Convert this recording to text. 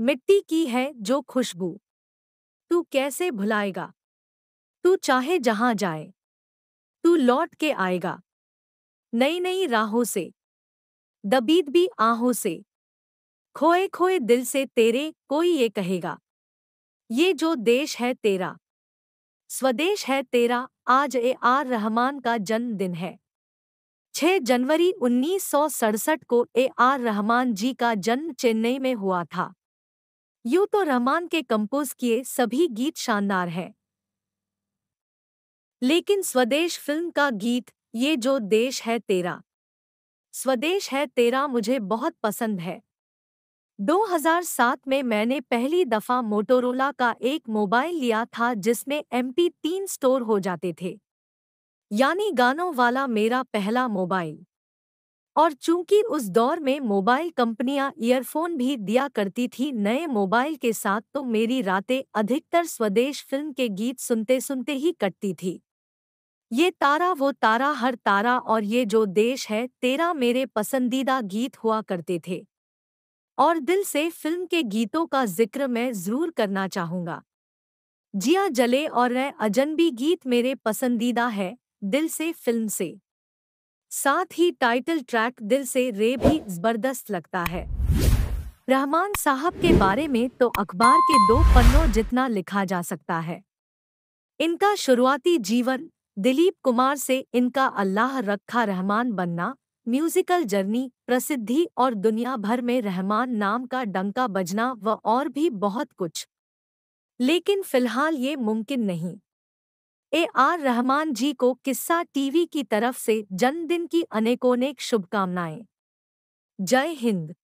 मिट्टी की है जो खुशबू तू कैसे भुलाएगा तू चाहे जहां जाए तू लौट के आएगा नई नई राहों से दबीद भी आहों से खोए खोए दिल से तेरे कोई ये कहेगा ये जो देश है तेरा स्वदेश है तेरा आज ए आर रहमान का जन्मदिन है 6 जनवरी उन्नीस को ए आर रहमान जी का जन्म चेन्नई में हुआ था यू तो रहमान के कंपोज किए सभी गीत शानदार हैं लेकिन स्वदेश फिल्म का गीत ये जो देश है तेरा स्वदेश है तेरा मुझे बहुत पसंद है 2007 में मैंने पहली दफ़ा मोटोरोला का एक मोबाइल लिया था जिसमें एम तीन स्टोर हो जाते थे यानी गानों वाला मेरा पहला मोबाइल और चूंकि उस दौर में मोबाइल कंपनियां ईयरफोन भी दिया करती थी नए मोबाइल के साथ तो मेरी रातें अधिकतर स्वदेश फिल्म के गीत सुनते सुनते ही कटती थी ये तारा वो तारा हर तारा और ये जो देश है तेरा मेरे पसंदीदा गीत हुआ करते थे और दिल से फिल्म के गीतों का जिक्र मैं जरूर करना चाहूँगा जिया जले और अजनबी गीत मेरे पसंदीदा है दिल से फिल्म से साथ ही टाइटल ट्रैक दिल से रे भी जबरदस्त लगता है रहमान साहब के बारे में तो अखबार के दो पन्नों जितना लिखा जा सकता है इनका शुरुआती जीवन दिलीप कुमार से इनका अल्लाह रखा रहमान बनना म्यूजिकल जर्नी प्रसिद्धि और दुनिया भर में रहमान नाम का डंका बजना व और भी बहुत कुछ लेकिन फिलहाल ये मुमकिन नहीं ए आर रहमान जी को किस्सा टीवी की तरफ से जन्मदिन की अनेकोंनेक शुभकामनाएं जय हिंद